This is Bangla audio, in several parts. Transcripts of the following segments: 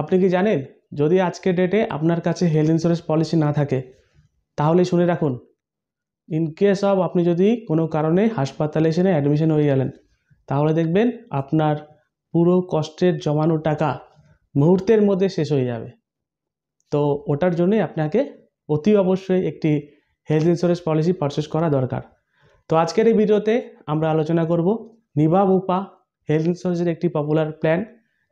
আপনি কি জানেন যদি আজকের ডেটে আপনার কাছে হেলথ ইন্স্যুরেন্স পলিসি না থাকে তাহলে শুনে রাখুন ইন কেস অফ আপনি যদি কোনো কারণে হাসপাতালে এসে অ্যাডমিশন হয়ে গেলেন তাহলে দেখবেন আপনার পুরো কষ্টের জমানো টাকা মুহূর্তের মধ্যে শেষ হয়ে যাবে তো ওটার জন্যে আপনাকে অতি অবশ্যই একটি হেলথ ইন্স্যুরেন্স পলিসি পারচেস করা দরকার তো আজকের এই ভিডিওতে আমরা আলোচনা করব নিবা উপা হেলথ ইন্স্যুরেন্সের একটি পপুলার প্ল্যান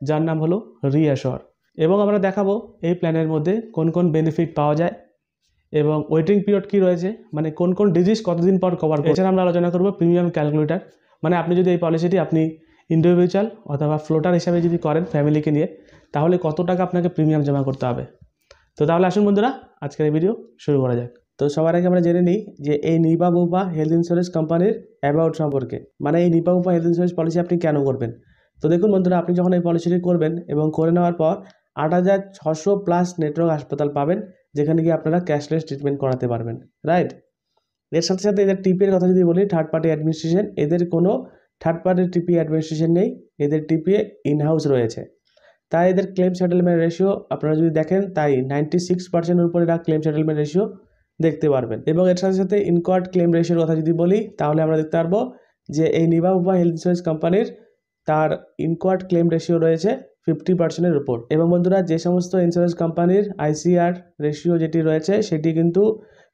যার নাম হলো রিঅ্যাশোর এবং আমরা দেখাবো এই প্ল্যানের মধ্যে কোন কোন বেনিফিট পাওয়া যায় এবং ওয়েটিং পিরিয়ড কি রয়েছে মানে কোন কোন ডিজিজ কতদিন পর কভার এছাড়া আমরা আলোচনা করবো প্রিমিয়াম ক্যালকুলেটার মানে আপনি যদি এই পলিসিটি আপনি ইন্ডিভিজুয়াল অথবা ফ্লোটার হিসাবে যদি করেন ফ্যামিলিকে নিয়ে তাহলে কত টাকা আপনাকে প্রিমিয়াম জমা করতে হবে তো তাহলে আসুন বন্ধুরা আজকের এই ভিডিও শুরু করা যাক তো সবার আগে আমরা জেনে নিই যে এই নিপা বুপা হেলথ ইন্স্যুরেন্স কোম্পানির অ্যাবাউট সম্পর্কে মানে এই Niva Bupa health insurance policy আপনি কেন করবেন তো দেখুন বন্ধুরা আপনি যখন এই পলিসিটি করবেন এবং করে নেওয়ার পর আট হাজার ছশো প্লাস নেটওয়ার্ক হাসপাতাল পাবেন যেখানে গিয়ে আপনারা ক্যাশলেস ট্রিটমেন্ট করাতে পারবেন রাইট এর সাথে সাথে এদের টিপের কথা যদি বলি থার্ড পার্টি অ্যাডমিনিস্ট্রেশন এদের কোনো থার্ড পার্টি টিপি অ্যাডমিনিস্ট্রেশন নেই এদের টিপিএ ইনহাউস রয়েছে তাই এদের ক্লেম সেটেলমেন্ট রেশিও আপনারা যদি দেখেন তাই নাইনটি সিক্স পার্সেন্টের উপরে এরা ক্লেম সেটেলমেন্ট রেশিও দেখতে পারবেন এবং এর সাথে সাথে ইনকোয়ার্ড ক্লেম রেশিওর কথা যদি বলি তাহলে আমরা দেখতে পারবো যে এই নিবা উপা হেলথ ইন্স্যুরেন্স কোম্পানির তার ইনকোয়ার্ড ক্লেম রেশিও রয়েছে ফিফটি পার্সেন্টের উপর এবং বন্ধুরা যে সমস্ত ইন্স্যুরেন্স কোম্পানির আইসিআর রেশিও যেটি রয়েছে সেটি কিন্তু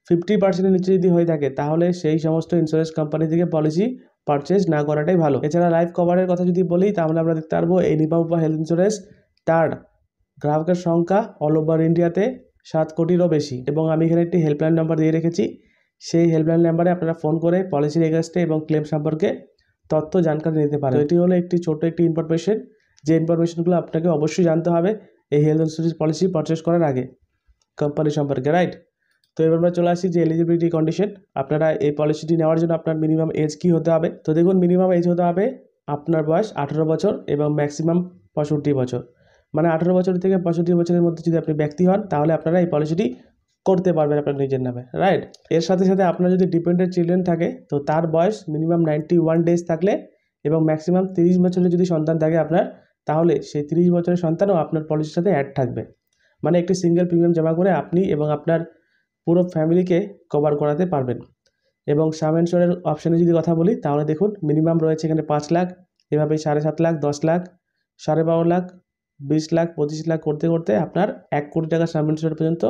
ফিফটি পার্সেন্টের নিচে যদি হয়ে থাকে তাহলে সেই সমস্ত ইন্স্যুরেন্স কোম্পানি থেকে পলিসি পারচেস না করাটাই ভালো এছাড়া লাইফ কভারের কথা যদি বলি তাহলে আমরা দেখতে পারবো এই নিপামপা হেলথ ইন্স্যুরেন্স তার গ্রাহকের সংখ্যা অল ওভার ইন্ডিয়াতে সাত কোটিরও বেশি এবং আমি এখানে একটি হেল্পলাইন নাম্বার দিয়ে রেখেছি সেই হেল্পলাইন নাম্বারে আপনারা ফোন করে পলিসির এগেস্টে এবং ক্লেম সম্পর্কে তথ্য জানকারি নিতে পারেন এটি হলো একটি ছোট একটি ইনফরমেশন যে ইনফরমেশনগুলো আপনাকে অবশ্যই জানতে হবে এই হেলথ ইন্স্যুরেন্স পলিসি পারচেস করার আগে কোম্পানি সম্পর্কে রাইট তো এবার আমরা চলে আসি যে এলিজিবিলিটি কন্ডিশন আপনারা এই পলিসিটি নেওয়ার জন্য আপনার মিনিমাম এজ কী হতে হবে তো দেখুন মিনিমাম এজ হতে হবে আপনার বয়স আঠেরো বছর এবং ম্যাক্সিমাম পঁয়ষট্টি বছর মানে আঠেরো বছর থেকে পঁয়ষট্টি বছরের মধ্যে যদি আপনি ব্যক্তি হন তাহলে আপনারা এই পলিসিটি করতে পারবেন আপনার নিজের নামে রাইট এর সাথে সাথে আপনার যদি ডিপেন্ডেন্ট চিলড্রেন থাকে তো তার বয়স মিনিমাম নাইনটি ওয়ান ডেজ থাকলে এবং ম্যাক্সিমাম তিরিশ বছরের যদি সন্তান থাকে আপনার তাহলে সেই তিরিশ বছরের সন্তানও আপনার পলিসির সাথে অ্যাড থাকবে মানে একটি সিঙ্গেল প্রিমিয়াম জমা করে আপনি এবং আপনার পুরো ফ্যামিলিকে কভার করাতে পারবেন এবং সাম ইন্স্যুরের অপশানে যদি কথা বলি তাহলে দেখুন মিনিমাম রয়েছে এখানে পাঁচ লাখ এভাবে সাড়ে সাত লাখ দশ লাখ সাড়ে বারো লাখ বিশ লাখ পঁচিশ লাখ করতে করতে আপনার এক কোটি টাকা সাম ইন্স্যুর পর্যন্ত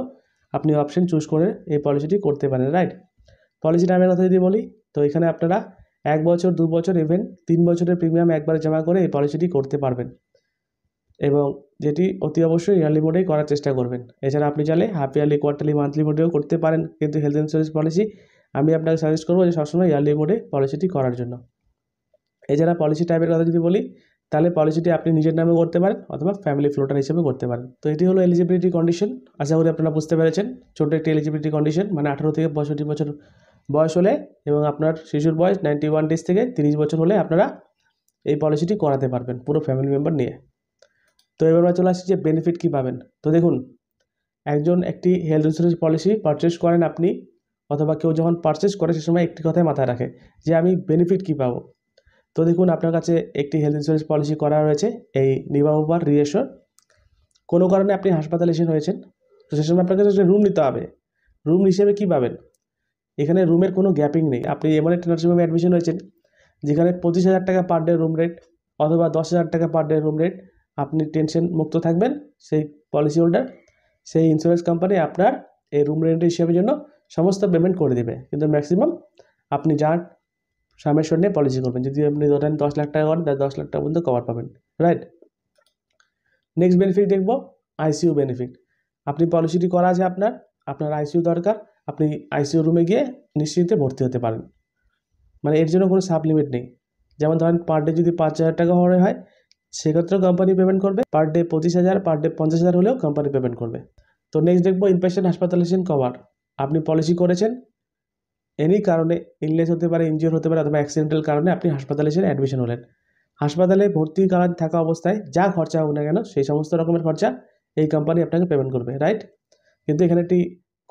আপনি অপশান চুজ করে এই পলিসিটি করতে পারেন রাইট পলিসি টাইমের কথা যদি বলি তো এখানে আপনারা এক বছর দু বছর ইভেন তিন বছরের প্রিমিয়াম একবার জমা করে এই পলিসিটি করতে পারবেন এবং যেটি অতি অবশ্যই ইয়ারলি মোডেই করার চেষ্টা করবেন এছাড়া আপনি চাইলে হাফ ইয়ারলি কোয়ার্টারলি মান্থলি মোডেও করতে পারেন কিন্তু হেলথ ইন্স্যুরেন্স পলিসি আমি আপনাকে সাজেস্ট করবো যে সবসময় ইয়ারলি মোডে পলিসিটি করার জন্য এছাড়া পলিসি টাইপের কথা যদি বলি তাহলে পলিসিটি আপনি নিজের নামে করতে পারেন অথবা ফ্যামিলি ফ্লোটার হিসেবে করতে পারেন তো এটি হলো এলিজিবিলিটি কন্ডিশন আশা করি আপনারা বুঝতে পেরেছেন ছোটো একটি এলিজিবিলিটি কন্ডিশন মানে আঠারো থেকে পঁয়ষট্টি বছর বয়স হলে এবং আপনার শিশুর বয়স নাইনটি ওয়ান ডেজ থেকে তিরিশ বছর হলে আপনারা এই পলিসিটি করাতে পারবেন পুরো ফ্যামিলি মেম্বার নিয়ে তো এবার আমরা চলে আসছি যে বেনিফিট কী পাবেন তো দেখুন একজন একটি হেলথ ইন্স্যুরেন্স পলিসি পারচেস করেন আপনি অথবা কেউ যখন পারচেস করে সে সময় একটি কথাই মাথায় রাখে যে আমি বেনিফিট কী পাবো তো দেখুন আপনার কাছে একটি হেলথ ইন্স্যুরেন্স পলিসি করা রয়েছে এই নিবাহবার রিএশোর কোনো কারণে আপনি হাসপাতালে এসে হয়েছেন তো সে সময় আপনার কাছে রুম নিতে হবে রুম হিসেবে কী পাবেন এখানে রুমের কোনো গ্যাপিং নেই আপনি এমন একটা নার্সিং হোমে অ্যাডমিশন হয়েছেন যেখানে পঁচিশ হাজার টাকা পার ডে রুম রেট অথবা দশ হাজার টাকা পার ডে রুম রেট আপনি টেনশন মুক্ত থাকবেন সেই পলিসি হোল্ডার সেই ইন্স্যুরেন্স কোম্পানি আপনার এই রুম রেন্টের হিসাবের জন্য সমস্ত পেমেন্ট করে দেবে কিন্তু ম্যাক্সিমাম আপনি যার সামেশ্বর সঙ্গে পলিসি করবেন যদি আপনি ধরেন দশ লাখ টাকা করেন তাহলে দশ লাখ টাকা পর্যন্ত কভার পাবেন রাইট নেক্সট বেনিফিট দেখব আইসিউ বেনিফিট আপনি পলিসিটি করা আছে আপনার আপনার আইসিইউ দরকার আপনি আইসিউ রুমে গিয়ে নিশ্চিন্তে ভর্তি হতে পারেন মানে এর জন্য কোনো সাব লিমিট নেই যেমন ধরেন পার ডে যদি পাঁচ হাজার টাকা হরে হয় সেক্ষেত্রেও কোম্পানি পেমেন্ট করবে পার ডে পঁচিশ হাজার পার ডে পঞ্চাশ হাজার হলেও কোম্পানি পেমেন্ট করবে তো নেক্সট দেখবো ইনপেশেন্ট হাসপাতালাইজেশন কভার আপনি পলিসি করেছেন এনি কারণে ইনলেস হতে পারে ইনজিওর হতে পারে অথবা অ্যাক্সিডেন্টাল কারণে আপনি এসে অ্যাডমিশন হলেন হাসপাতালে ভর্তি কারণ থাকা অবস্থায় যা খরচা হোক না কেন সেই সমস্ত রকমের খরচা এই কোম্পানি আপনাকে পেমেন্ট করবে রাইট কিন্তু এখানে একটি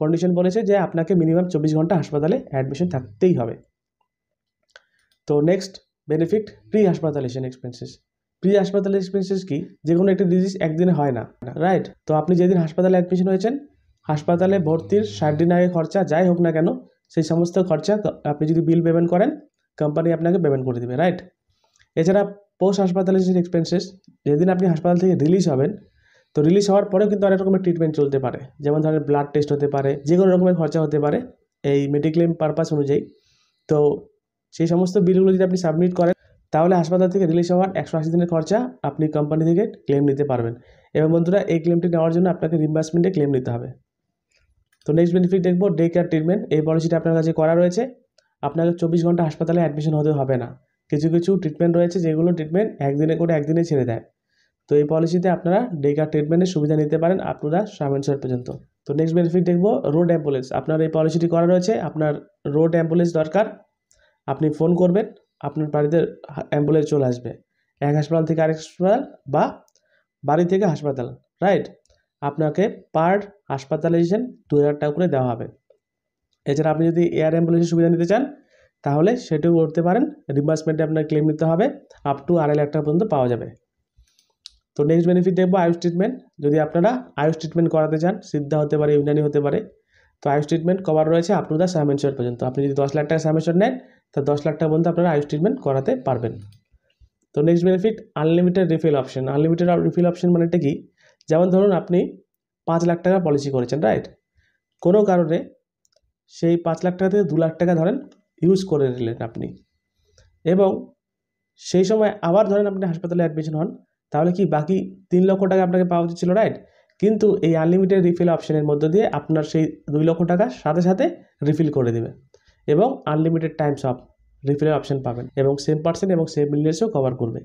কন্ডিশন বলেছে যে আপনাকে মিনিমাম চব্বিশ ঘন্টা হাসপাতালে অ্যাডমিশন থাকতেই হবে তো next benefit pre hospitalisation expenses pre hospital expenses কি যে কোনো একটি ডিজিজ একদিনে হয় না রাইট তো আপনি যেদিন হাসপাতালে অ্যাডমিশন হয়েছেন হাসপাতালে ভর্তির ষাট দিন আগে খরচা যাই হোক না কেন সেই সমস্ত খরচা আপনি যদি বিল পেমেন্ট করেন কোম্পানি আপনাকে পেমেন্ট করে দেবে রাইট এছাড়া পোস্ট হাসপাতালেশন এক্সপেন্সেস যেদিন আপনি হাসপাতাল থেকে রিলিজ হবেন তো রিলিজ হওয়ার পরেও কিন্তু অনেক রকমের ট্রিটমেন্ট চলতে পারে যেমন ধরেন ব্লাড টেস্ট হতে পারে যে কোনো রকমের খরচা হতে পারে এই মেডিক্লেম পারপাস অনুযায়ী তো সেই সমস্ত বিলগুলো যদি আপনি সাবমিট করেন তাহলে হাসপাতাল থেকে রিলিজ হওয়ার একশো আশি দিনের খরচা আপনি কোম্পানি থেকে ক্লেম নিতে পারবেন এবং বন্ধুরা এই ক্লেমটি নেওয়ার জন্য আপনাকে রিম্বার্সমেন্টে ক্লেম নিতে হবে তো নেক্সট বেনিফিট দেখবো ডে কেয়ার ট্রিটমেন্ট এই পলিসিটা আপনার কাছে করা রয়েছে আপনাকে চব্বিশ ঘন্টা হাসপাতালে অ্যাডমিশন হতে হবে না কিছু কিছু ট্রিটমেন্ট রয়েছে যেগুলো ট্রিটমেন্ট একদিনে করে একদিনে ছেড়ে দেয় তো এই পলিসিতে আপনারা ডেকা ট্রিটমেন্টের সুবিধা নিতে পারেন আপনারা সামেন্সার পর্যন্ত তো নেক্সট বেনিফিট দেখব রোড অ্যাম্বুলেন্স আপনার এই পলিসিটি করা রয়েছে আপনার রোড অ্যাম্বুলেন্স দরকার আপনি ফোন করবেন আপনার বাড়িতে অ্যাম্বুলেন্স চলে আসবে এক হাসপাতাল থেকে আরেক হাসপাতাল বা বাড়ি থেকে হাসপাতাল রাইট আপনাকে পার এসেছেন দু হাজার টাকা করে দেওয়া হবে এছাড়া আপনি যদি এয়ার অ্যাম্বুলেন্সের সুবিধা নিতে চান তাহলে সেটিও করতে পারেন রিম্বার্সমেন্টে আপনার ক্লেম নিতে হবে আপ টু আড়াই লাখ টাকা পর্যন্ত পাওয়া যাবে তো নেক্সট বেনিফিট দেখবো আয়ুষ ট্রিটমেন্ট যদি আপনারা আয়ুষ ট্রিটমেন্ট করাতে চান সিদ্ধা হতে পারে ইউনানি হতে পারে তো আয়ুষ ট্রিটমেন্ট কভার রয়েছে আপ টু দ্য সাম পর্যন্ত আপনি যদি দশ লাখ টাকা সাম নেন তা দশ লাখ টাকা পর্যন্ত আপনারা আয়ুষ ট্রিটমেন্ট করাতে পারবেন তো next benefit unlimited refill option unlimited refill option মানে কি যেমন ধরুন আপনি পাঁচ লাখ টাকা পলিসি করেছেন রাইট কোনো কারণে সেই পাঁচ লাখ টাকা থেকে দু লাখ টাকা ধরেন ইউজ করে নিলেন আপনি এবং সেই সময় আবার ধরেন আপনি হাসপাতালে অ্যাডমিশন হন তাহলে কি বাকি তিন লক্ষ টাকা আপনাকে পাওয়া উচিত ছিল রাইট কিন্তু এই আনলিমিটেড রিফিল অপশানের মধ্য দিয়ে আপনার সেই দুই লক্ষ টাকা সাথে সাথে রিফিল করে দেবে এবং আনলিমিটেড টাইমস অফ রিফিলের অপশান পাবেন এবং সেম পার্সেন্ট এবং সেম মিলিয়ার্সও কভার করবে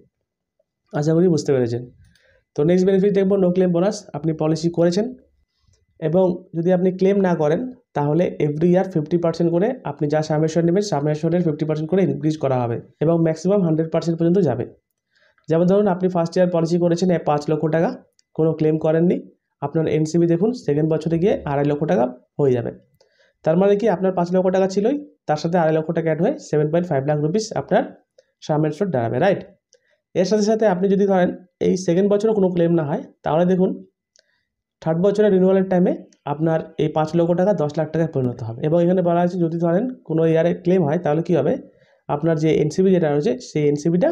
আশা করি বুঝতে পেরেছেন তো নেক্সট বেনিফিট দেখব নো ক্লেম বোনাস আপনি পলিসি করেছেন এবং যদি আপনি ক্লেম না করেন তাহলে এভরি ইয়ার ফিফটি পার্সেন্ট করে আপনি যা সামেশ্বর নেবেন সামেশ্বরের ফিফটি পার্সেন্ট করে ইনক্রিজ করা হবে এবং ম্যাক্সিমাম হান্ড্রেড পার্সেন্ট পর্যন্ত যাবে যেমন ধরুন আপনি ফার্স্ট ইয়ার পলিসি করেছেন পাঁচ লক্ষ টাকা কোনো ক্লেম করেননি আপনার এনসিবি দেখুন সেকেন্ড বছরে গিয়ে আড়াই লক্ষ টাকা হয়ে যাবে তার মানে কি আপনার পাঁচ লক্ষ টাকা ছিলই তার সাথে আড়াই লক্ষ টাকা অ্যাড হয়ে seven point five lakh rupees আপনার সামের স্টোর দাঁড়াবে রাইট এর সাথে সাথে আপনি যদি ধরেন এই সেকেন্ড বছরে কোনো ক্লেম না হয় তাহলে দেখুন থার্ড বছরের রিনুয়ালের টাইমে আপনার এই পাঁচ লক্ষ টাকা দশ লাখ টাকায় পরিণত হবে এবং এখানে বলা আছে যদি ধরেন কোনো ইয়ারে ক্লেম হয় তাহলে কী হবে আপনার যে এনসিবি যেটা রয়েছে সেই এনসিবিটা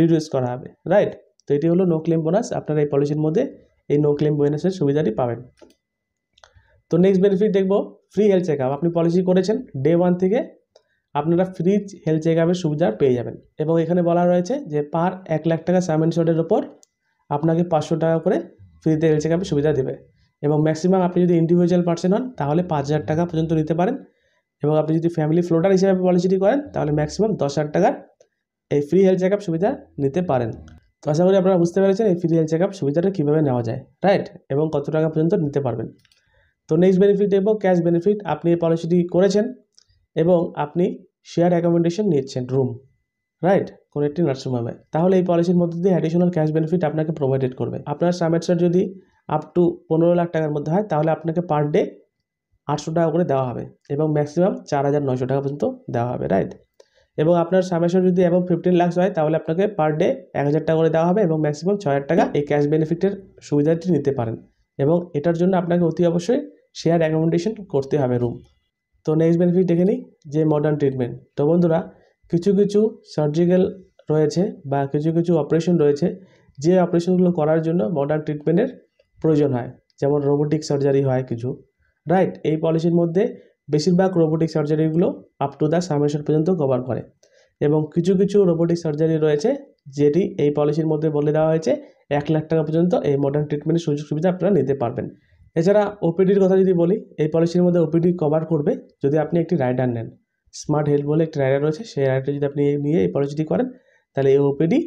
রিডিউস করা হবে রাইট তো এটি হলো নো ক্লেম বোনাস আপনারা এই পলিসির মধ্যে এই নো ক্লেম বোনাসের সুবিধাটি পাবেন তো নেক্সট বেনিফিট দেখব ফ্রি হেলথ চেক আপনি পলিসি করেছেন ডে ওয়ান থেকে আপনারা ফ্রি হেলথ চেক আপের সুবিধা পেয়ে যাবেন এবং এখানে বলা রয়েছে যে পার এক লাখ টাকা সাম ইন্স্যুরের ওপর আপনাকে পাঁচশো টাকা করে ফ্রিতে হেলথ চেক আপের সুবিধা দেবে এবং ম্যাক্সিমাম আপনি যদি ইন্ডিভিজুয়াল পার্সন হন তাহলে পাঁচ হাজার টাকা পর্যন্ত নিতে পারেন এবং আপনি যদি ফ্যামিলি ফ্লোটার হিসেবে পলিসিটি করেন তাহলে ম্যাক্সিমাম দশ হাজার টাকার এই ফ্রি হেলথ চেক সুবিধা নিতে পারেন তো আশা করি আপনারা বুঝতে পেরেছেন এই ফ্রি হেলথ চেক সুবিধাটা কীভাবে নেওয়া যায় রাইট এবং কত টাকা পর্যন্ত নিতে পারবেন তো নেক্সট বেনিফিট দেবো ক্যাশ বেনিফিট আপনি এই পলিসিটি করেছেন এবং আপনি শেয়ার অ্যাকোমোডেশন নিয়েছেন রুম রাইট কোনো একটি নার্সিংহোমে তাহলে এই পলিসির মধ্যে দিয়ে অ্যাডিশনাল ক্যাশ বেনিফিট আপনাকে প্রোভাইডেড করবে আপনার সামেটসার যদি আপ টু পনেরো লাখ টাকার মধ্যে হয় তাহলে আপনাকে পার ডে আটশো টাকা করে দেওয়া হবে এবং ম্যাক্সিমাম চার হাজার নয়শো টাকা পর্যন্ত দেওয়া হবে রাইট এবং আপনার সামেশন যদি এবং ফিফটিন লাক্স হয় তাহলে আপনাকে পার ডে এক হাজার টাকা করে দেওয়া হবে এবং ম্যাক্সিমাম ছ হাজার টাকা এই ক্যাশ বেনিফিটের সুবিধাটি নিতে পারেন এবং এটার জন্য আপনাকে অতি অবশ্যই শেয়ার অ্যাকোমোডেশন করতে হবে রুম তো নেক্সট বেনিফিট দেখে নিই যে মডার্ন ট্রিটমেন্ট তো বন্ধুরা কিছু কিছু সার্জিক্যাল রয়েছে বা কিছু কিছু অপারেশন রয়েছে যে অপারেশনগুলো করার জন্য মডার্ন ট্রিটমেন্টের প্রয়োজন হয় যেমন রোবোটিক সার্জারি হয় কিছু রাইট এই পলিসির মধ্যে বেশিরভাগ রোবোটিক সার্জারিগুলো আপ টু দ্য সামেশন পর্যন্ত কভার করে এবং কিছু কিছু রোবোটিক সার্জারি রয়েছে যেটি এই পলিসির মধ্যে বলে দেওয়া হয়েছে এক লাখ টাকা পর্যন্ত এই মডার্ন ট্রিটমেন্টের সুযোগ সুবিধা আপনারা নিতে পারবেন এছাড়া ওপিডির কথা যদি বলি এই পলিসির মধ্যে ওপিডি কভার করবে যদি আপনি একটি রাইডার নেন স্মার্ট হেলথ বলে একটি রাইডার রয়েছে সেই রাইডার যদি আপনি নিয়ে এই পলিসিটি করেন তাহলে এই ওপিডি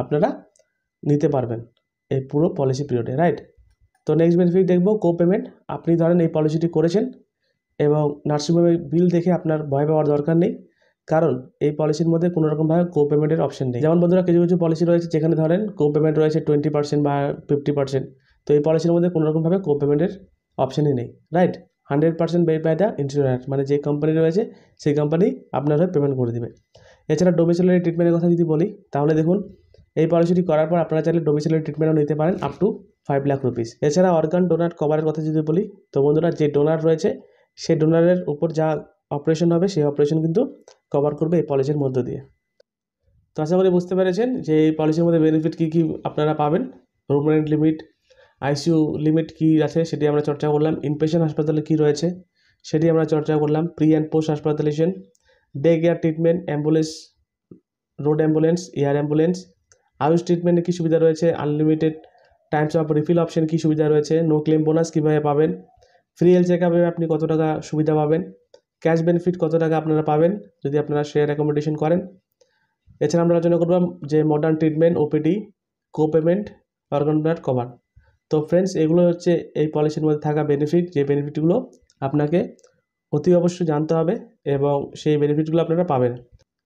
আপনারা নিতে পারবেন এই পুরো পলিসি পিরিয়ডে রাইট তো নেক্সট বেনিফিট দেখবো কো পেমেন্ট আপনি ধরেন এই পলিসিটি করেছেন এবং নার্সিংহোমের বিল দেখে আপনার ভয় পাওয়ার দরকার নেই কারণ এই পলিসির মধ্যে কোনো রকমভাবে কো পেমেন্টের অপশন নেই যেমন বন্ধুরা কিছু কিছু পলিসি রয়েছে যেখানে ধরেন কো পেমেন্ট রয়েছে টোয়েন্টি পার্সেন্ট বা ফিফটি পার্সেন্ট তো এই পলিসির মধ্যে কোনো রকমভাবে কো পেমেন্টের অপশনই নেই right hundred percent paid by the insurance মানে যে কোম্পানি রয়েছে সেই কোম্পানি আপনার হয়ে পেমেন্ট করে দেবে এছাড়া ডোমিসিলারি ট্রিটমেন্টের কথা যদি বলি তাহলে দেখুন এই পলিসিটি করার পর আপনারা চাইলে ডোমিসিলারি ট্রিটমেন্টও নিতে পারেন up to five lakh rupees এছাড়া অর্গান ডোনার কভারের কথা যদি বলি তো বন্ধুরা যে ডোনার রয়েছে সেই ডোনারের উপর যা অপারেশন হবে সেই অপারেশন কিন্তু কভার করবে এই পলিসির মধ্য দিয়ে তো আশা করি বুঝতে পেরেছেন যে এই পলিসির মধ্যে বেনিফিট কী কী আপনারা পাবেন room rent limit ICU limit কী আছে সেটি আমরা চর্চা করলাম ইনপেশন হাসপাতালে কী রয়েছে সেটি আমরা চর্চা করলাম pre and post hospitalisation day care treatment ambulance road ambulance air ambulance AYUSH ট্রিটমেন্টে কী সুবিধা রয়েছে unlimited times of refill option কী সুবিধা রয়েছে নো ক্লেম বোনাস কীভাবে পাবেন ফ্রি হেলথ চেক আপনি কত টাকা সুবিধা পাবেন ক্যাশ বেনিফিট কত টাকা আপনারা পাবেন যদি আপনারা শেয়ার অ্যাকোমোডেশন করেন এছাড়া আমরা আলোচনা করব যে modern treatment OPD co payment organ blood cover তো ফ্রেন্ডস এগুলো হচ্ছে এই পলিসির মধ্যে থাকা বেনিফিট যে বেনিফিটগুলো আপনাকে অতি অবশ্যই জানতে হবে এবং সেই বেনিফিটগুলো আপনারা পাবেন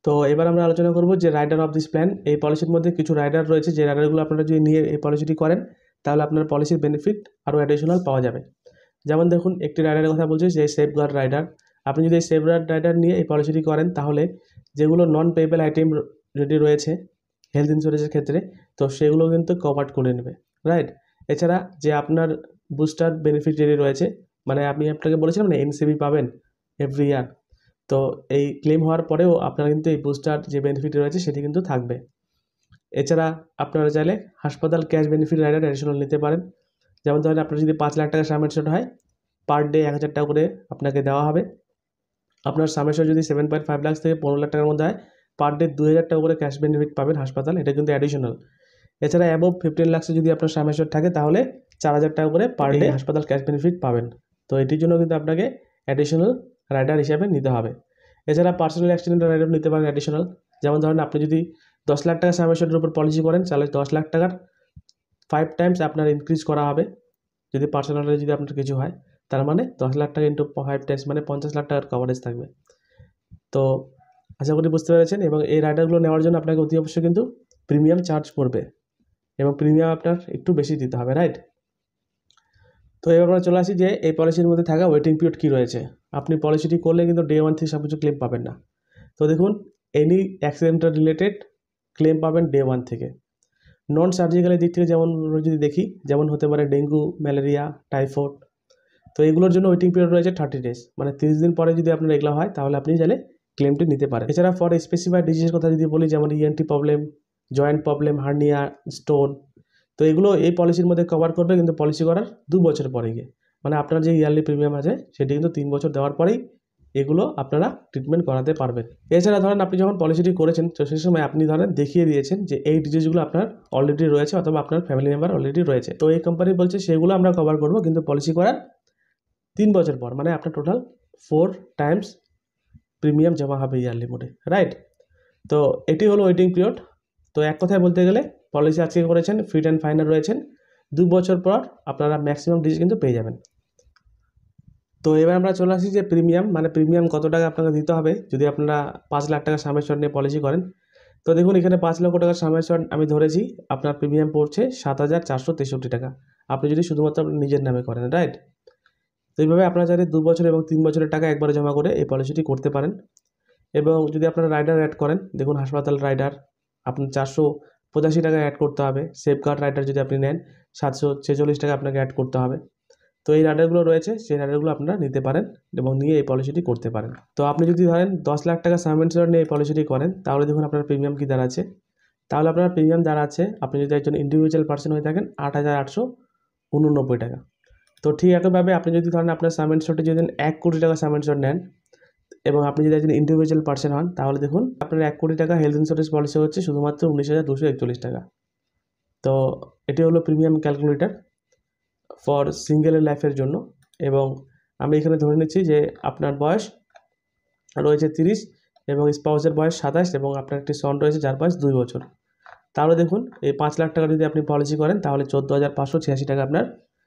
তো এবার আমরা আলোচনা করব যে রাইডার অফ দিস প্ল্যান এই পলিসির মধ্যে কিছু রাইডার রয়েছে যে রাইডারগুলো আপনারা যদি নিয়ে এই পলিসিটি করেন তাহলে আপনার পলিসির বেনিফিট আরও অ্যাডিশনাল পাওয়া যাবে যেমন দেখুন একটি রাইডারের কথা বলছি যে সেফ গার্ড রাইডার আপনি যদি এই সেফ গার্ড রাইডার নিয়ে এই পলিসিটি করেন তাহলে যেগুলো নন পেবেল আইটেম যদি রয়েছে হেলথ ইন্স্যুরেন্সের ক্ষেত্রে তো সেগুলো কিন্তু কভার করে নেবে রাইট এছাড়া যে আপনার বুস্টার বেনিফিট যেটি রয়েছে মানে আমি আপনাকে বলেছিলাম না এনসিবি পাবেন এভরি ইয়ার তো এই ক্লেম হওয়ার পরেও আপনার কিন্তু এই বুস্টার যে বেনিফিট রয়েছে সেটি কিন্তু থাকবে এছাড়া আপনারা চাইলে হাসপাতাল ক্যাশ বেনিফিট রাইডার অ্যাডিশনাল নিতে পারেন যেমন ধরেন আপনার যদি পাঁচ লাখ টাকা সামেশন হয় পার ডে এক হাজার টাকা করে আপনাকে দেওয়া হবে আপনার সামেশন যদি সেভেন পয়েন্ট ফাইভ লাখ থেকে পনেরো লাখ টাকার মধ্যে হয় পার ডে দু হাজার টাকা করে ক্যাশ বেনিফিট পাবেন হাসপাতাল এটা কিন্তু অ্যাডিশনাল এছাড়া অ্যাবভ ফিফটিন লাক্সে যদি আপনার সামেশন থাকে তাহলে চার হাজার টাকা করে per day hospital cash benefit পাবেন তো এটির জন্য কিন্তু আপনাকে অ্যাডিশনাল রাইডার হিসাবে নিতে হবে এছাড়া পার্সোনাল অ্যাক্সিডেন্ট রাইডার নিতে পারেন অ্যাডিশনাল যেমন ধরেন আপনি যদি দশ লাখ টাকা সামেশনের উপর পলিসি করেন তাহলে দশ লাখ টাকার ফাইভ টাইমস আপনার ইনক্রিজ করা হবে যদি পার্সোনালি যদি আপনার কিছু হয় তার মানে দশ লাখ টাকা ইন্টু ফাইভ টাইমস মানে পঞ্চাশ লাখ টাকার কভারেজ থাকবে তো আশা করি বুঝতে পেরেছেন এবং এই রাইডারগুলো নেওয়ার জন্য আপনাকে অতি অবশ্যই কিন্তু প্রিমিয়াম চার্জ করবে এবং প্রিমিয়াম আপনার একটু বেশি দিতে হবে রাইট তো এবার আমরা চলে আসি যে এই পলিসির মধ্যে থাকা ওয়েটিং পিরিয়ড কী রয়েছে আপনি পলিসিটি করলে কিন্তু ডে ওয়ান থেকে সব কিছু ক্লেম পাবেন না তো দেখুন এনি অ্যাক্সিডেন্টাল রিলেটেড ক্লেম পাবেন ডে ওয়ান থেকে নন সার্জিক্যালের দিক থেকে যেমন যদি দেখি যেমন হতে পারে ডেঙ্গু ম্যালেরিয়া টাইফয়েড তো এগুলোর জন্য ওয়েটিং পিরিয়ড রয়েছে থার্টি ডেজ মানে তিরিশ দিন পরে যদি আপনার এগুলো হয় তাহলে আপনি জানে ক্লেমটি নিতে পারেন এছাড়া ফর স্পেসিফাইড ডিজিজের কথা যদি বলি যেমন ENT problem joint problem hernia stone তো এগুলো এই পলিসির মধ্যে কভার করবে কিন্তু পলিসি করার দু বছর পরে গিয়ে মানে আপনার যে ইয়ারলি প্রিমিয়াম আছে সেটি কিন্তু তিন বছর দেওয়ার পরেই এগুলো আপনারা ট্রিটমেন্ট করাতে পারবেন এছাড়া ধরেন আপনি যখন পলিসিটি করেছেন তো সেই সময় আপনি ধরেন দেখিয়ে দিয়েছেন যে এই ডিজিজগুলো আপনার অলরেডি রয়েছে অথবা আপনার ফ্যামিলি মেম্বার অলরেডি রয়েছে তো এই কোম্পানি বলছে সেগুলো আমরা কভার করবো কিন্তু পলিসি করার তিন বছর পর মানে আপনার টোটাল ফোর টাইমস প্রিমিয়াম জমা হবে ইয়ারলি মোডে রাইট তো এটি হলো ওয়েটিং পিরিয়ড তো এক কথায় বলতে গেলে পলিসি আজকে করেছেন ফিট অ্যান্ড ফাইনাল রয়েছেন দু বছর পর আপনারা ম্যাক্সিমাম ডিজিজ কিন্তু পেয়ে যাবেন তো এবার আমরা চলে আসি যে প্রিমিয়াম মানে প্রিমিয়াম কত টাকা আপনাকে দিতে হবে যদি আপনারা পাঁচ লাখ টাকা সামের শট নিয়ে পলিসি করেন তো দেখুন এখানে পাঁচ লক্ষ টাকার সামের শট আমি ধরেছি আপনার প্রিমিয়াম পড়ছে সাত হাজার চারশো তেষট্টি টাকা আপনি যদি শুধুমাত্র আপনি নিজের নামে করেন রাইট তো এইভাবে আপনারা চাইলে দু বছর এবং তিন বছরের টাকা একবারে জমা করে এই পলিসিটি করতে পারেন এবং যদি আপনারা রাইডার অ্যাড করেন দেখুন হাসপাতাল রাইডার আপনি চারশো পঁচাশি টাকা অ্যাড করতে হবে সেফগার্ড রাইডার যদি আপনি নেন সাতশো ছেচল্লিশ টাকা আপনাকে অ্যাড করতে হবে তো এই রাডারগুলো রয়েছে সেই রাডারগুলো আপনারা নিতে পারেন এবং নিয়ে এই পলিসিটি করতে পারেন তো আপনি যদি ধরেন দশ লাখ টাকা সাম নিয়ে এই পলিসিটি করেন তাহলে দেখুন আপনার প্রিমিয়াম কী দাঁড়াচ্ছে তাহলে আপনার প্রিমিয়াম দাঁড়াচ্ছে আপনি যদি একজন ইন্ডিভিজুয়াল পার্সন হয়ে থাকেন আট হাজার আটশো উননব্বই টাকা তো ঠিক একইভাবে আপনি যদি ধরেন আপনার সাম ইন্স্যুরেন্সটি যদি এক কোটি টাকা সাম ইন্স্যুরেন্স নেন এবং আপনি যদি একজন ইন্ডিভিজুয়াল পার্সন হন তাহলে দেখুন আপনার এক কোটি টাকা হেলথ ইন্স্যুরেন্স পলিসি হচ্ছে শুধুমাত্র উনিশ হাজার দুশো একচল্লিশ টাকা তো এটি হলো প্রিমিয়াম ক্যালকুলেটার ফর সিঙ্গেল লাইফের জন্য এবং আমি এখানে ধরে নিচ্ছি যে আপনার বয়স রয়েছে তিরিশ এবং স্পাউসের বয়স সাতাশ এবং আপনার একটি সন রয়েছে যার বয়স দুই বছর তাহলে দেখুন এই পাঁচ লাখ টাকা যদি আপনি পলিসি করেন তাহলে চোদ্দো হাজার পাঁচশো ছিয়াশি টাকা আপনার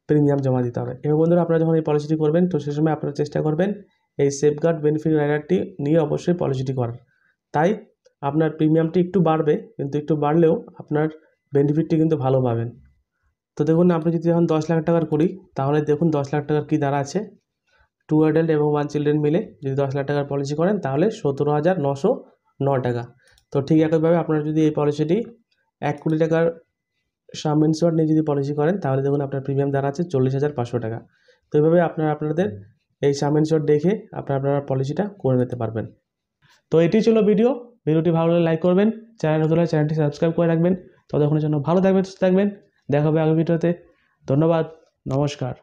প্রিমিয়াম জমা দিতে হবে এবং বন্ধুরা আপনারা যখন এই পলিসিটি করবেন তো সে সময় আপনারা চেষ্টা করবেন এই সেফগার্ড বেনিফিট রাইডারটি নিয়ে অবশ্যই পলিসিটি করার তাই আপনার প্রিমিয়ামটি একটু বাড়বে কিন্তু একটু বাড়লেও আপনার বেনিফিটটি কিন্তু ভালো পাবেন তো দেখুন আপনি যদি এখন দশ লাখ টাকার করি তাহলে দেখুন দশ লাখ টাকার কী দ্বারা আছে টু অ্যাডাল্ট এবং ওয়ান চিলড্রেন মিলে যদি দশ লাখ টাকার পলিসি করেন তাহলে সতেরো হাজার নশো ন টাকা তো ঠিক একইভাবে আপনার যদি এই পলিসিটি এক কোটি টাকার সাম ইনসিওর নিয়ে যদি পলিসি করেন তাহলে দেখুন আপনার প্রিমিয়াম দ্বারা আছে চল্লিশ হাজার পাঁচশো টাকা তো এভাবে আপনারা আপনাদের এই সাম ইনসিওর দেখে আপনারা আপনারা পলিসিটা করে নিতে পারবেন তো এটি ছিল ভিডিও ভিডিওটি ভালো লাগলে লাইক করবেন চ্যানেল নতুন চ্যানেলটি সাবস্ক্রাইব করে রাখবেন ততক্ষণের জন্য ভালো থাকবেন সুস্থ থাকবেন দেখা হবে আগামী ভিডিওতে ধন্যবাদ নমস্কার